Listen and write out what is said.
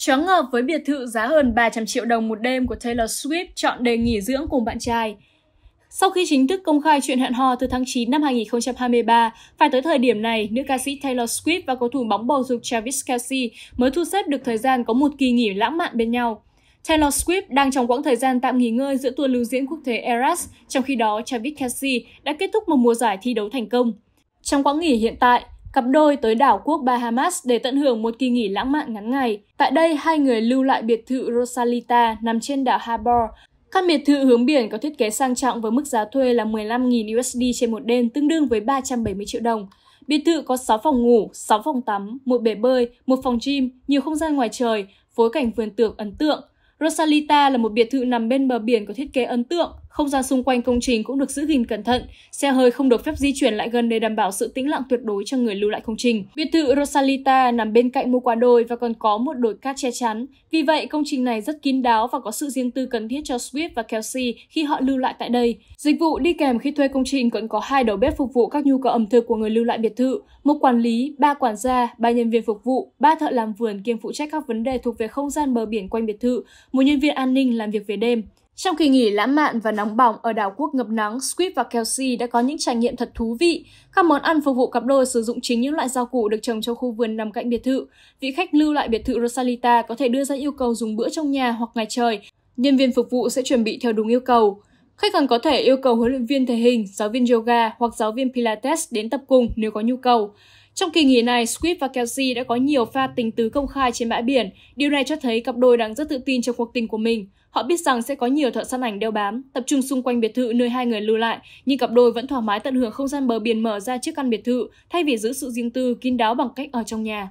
chóng ngợp với biệt thự giá hơn 300 triệu đồng một đêm của Taylor Swift chọn đề nghỉ dưỡng cùng bạn trai. Sau khi chính thức công khai chuyện hẹn hò từ tháng 9 năm 2023, phải tới thời điểm này, nữ ca sĩ Taylor Swift và cầu thủ bóng bầu dục Travis Kelsey mới thu xếp được thời gian có một kỳ nghỉ lãng mạn bên nhau. Taylor Swift đang trong quãng thời gian tạm nghỉ ngơi giữa tour lưu diễn quốc tế Eras, trong khi đó Travis Kelsey đã kết thúc một mùa giải thi đấu thành công. Trong quãng nghỉ hiện tại, Cặp đôi tới đảo quốc Bahamas để tận hưởng một kỳ nghỉ lãng mạn ngắn ngày. Tại đây, hai người lưu lại biệt thự Rosalita nằm trên đảo Harbor. Các biệt thự hướng biển có thiết kế sang trọng với mức giá thuê là 15.000 USD trên một đêm, tương đương với 370 triệu đồng. Biệt thự có 6 phòng ngủ, 6 phòng tắm, một bể bơi, một phòng gym, nhiều không gian ngoài trời, phối cảnh vườn tược ấn tượng. Rosalita là một biệt thự nằm bên bờ biển có thiết kế ấn tượng, không gian xung quanh công trình cũng được giữ gìn cẩn thận, xe hơi không được phép di chuyển lại gần để đảm bảo sự tĩnh lặng tuyệt đối cho người lưu lại công trình. Biệt thự Rosalita nằm bên cạnh một quả đồi và còn có một đồi cát che chắn. Vì vậy, công trình này rất kín đáo và có sự riêng tư cần thiết cho Swift và Kelsey khi họ lưu lại tại đây. Dịch vụ đi kèm khi thuê công trình còn có hai đầu bếp phục vụ các nhu cầu ẩm thực của người lưu lại biệt thự, một quản lý, ba quản gia, ba nhân viên phục vụ, ba thợ làm vườn kiêm phụ trách các vấn đề thuộc về không gian bờ biển quanh biệt thự, một nhân viên an ninh làm việc về đêm. Trong kỳ nghỉ lãng mạn và nóng bỏng ở đảo quốc ngập nắng, Squid và Kelsey đã có những trải nghiệm thật thú vị. Các món ăn phục vụ cặp đôi sử dụng chính những loại rau củ được trồng trong khu vườn nằm cạnh biệt thự. Vị khách lưu lại biệt thự Rosalita có thể đưa ra yêu cầu dùng bữa trong nhà hoặc ngoài trời. Nhân viên phục vụ sẽ chuẩn bị theo đúng yêu cầu. Khách hàng có thể yêu cầu huấn luyện viên thể hình, giáo viên yoga hoặc giáo viên Pilates đến tập cùng nếu có nhu cầu. Trong kỳ nghỉ này, Swift và Kelsey đã có nhiều pha tình tứ công khai trên bãi biển. Điều này cho thấy cặp đôi đang rất tự tin trong cuộc tình của mình. Họ biết rằng sẽ có nhiều thợ săn ảnh đeo bám, tập trung xung quanh biệt thự nơi hai người lưu lại, nhưng cặp đôi vẫn thoải mái tận hưởng không gian bờ biển mở ra trước căn biệt thự thay vì giữ sự riêng tư kín đáo bằng cách ở trong nhà.